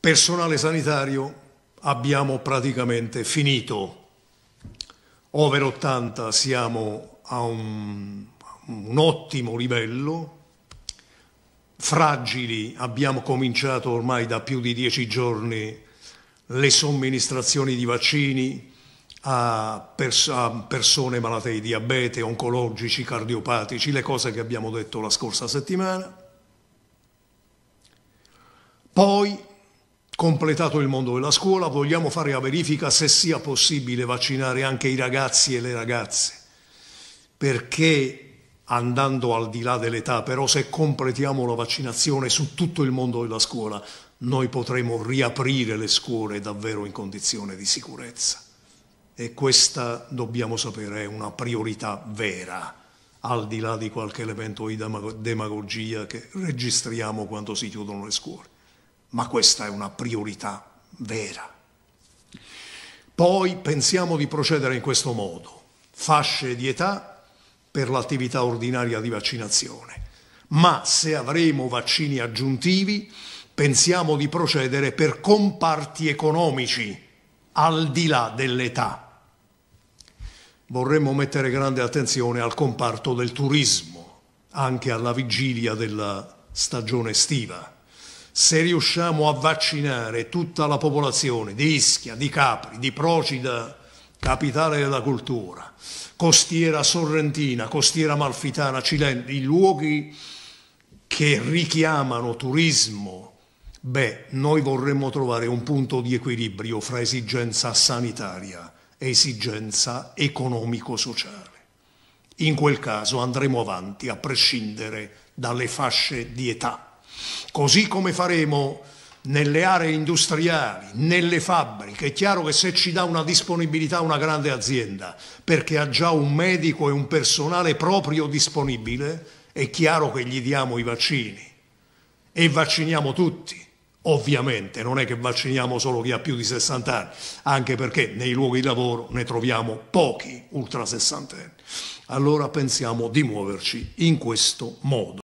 personale sanitario abbiamo praticamente finito. Over 80 siamo a un, un ottimo livello, fragili abbiamo cominciato ormai da più di dieci giorni le somministrazioni di vaccini a, pers a, persone malate di diabete, oncologici, cardiopatici, le cose che abbiamo detto la scorsa settimana. Poi completato il mondo della scuola, vogliamo fare la verifica se sia possibile vaccinare anche i ragazzi e le ragazze, perché andando al di là dell'età, però se completiamo la vaccinazione su tutto il mondo della scuola, noi potremo riaprire le scuole davvero in condizione di sicurezza. E questa, dobbiamo sapere, è una priorità vera, al di là di qualche elemento di demagogia che registriamo quando si chiudono le scuole ma questa è una priorità vera. Poi pensiamo di procedere in questo modo, fasce di età per l'attività ordinaria di vaccinazione, ma se avremo vaccini aggiuntivi pensiamo di procedere per comparti economici al di là dell'età. Vorremmo mettere grande attenzione al comparto del turismo, anche alla vigilia della stagione estiva se riusciamo a vaccinare tutta la popolazione di Ischia, di Capri, di Procida, capitale della cultura, costiera sorrentina, costiera malfitana, Cilena, i luoghi che richiamano turismo, beh, noi vorremmo trovare un punto di equilibrio fra esigenza sanitaria e esigenza economico-sociale. In quel caso andremo avanti a prescindere dalle fasce di età. Così come faremo nelle aree industriali, nelle fabbriche, è chiaro che se ci dà una disponibilità una grande azienda, perché ha già un medico e un personale proprio disponibile, è chiaro che gli diamo i vaccini e vacciniamo tutti. Ovviamente non è che vacciniamo solo chi ha più di 60 anni, anche perché nei luoghi di lavoro ne troviamo pochi ultra sessantenni. Allora pensiamo di muoverci in questo modo.